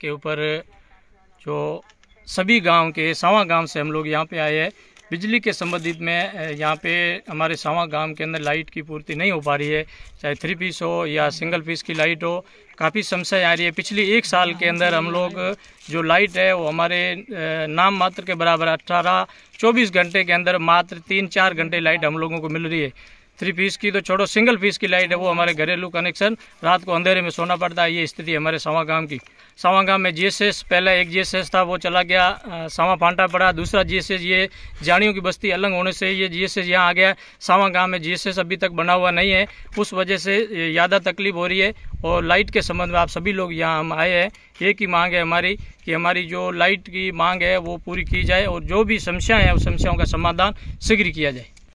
के ऊपर जो सभी गांव के सावा गांव से हम लोग यहाँ पे आए हैं बिजली के संबंधित में यहाँ पे हमारे सावा गांव के अंदर लाइट की पूर्ति नहीं हो पा रही है चाहे थ्री पीस हो या सिंगल पीस की लाइट हो काफ़ी समस्या आ रही है पिछले एक साल के अंदर हम लोग जो लाइट है वो हमारे नाम मात्र के बराबर अट्ठारह चौबीस घंटे के अंदर मात्र तीन चार घंटे लाइट हम लोगों को मिल रही है थ्री पीस की तो छोड़ो सिंगल पीस की लाइट है वो हमारे घरेलू कनेक्शन रात को अंधेरे में सोना पड़ता है ये स्थिति हमारे सवा गाँव की सवा गाँव में जीएसएस पहला एक जीएसएस था वो चला गया सावा फांटा पड़ा दूसरा जीएसएस ये जानियों की बस्ती अलग होने से ये जीएसएस यहाँ आ गया सावा गाँव में जीएसएस अभी तक बना हुआ नहीं है उस वजह से ज़्यादा तकलीफ हो रही है और लाइट के संबंध में आप सभी लोग यहाँ हम आए हैं एक ही मांग है हमारी कि हमारी जो लाइट की मांग है वो पूरी की जाए और जो भी समस्याएँ हैं उस समस्याओं का समाधान शीघ्र किया जाए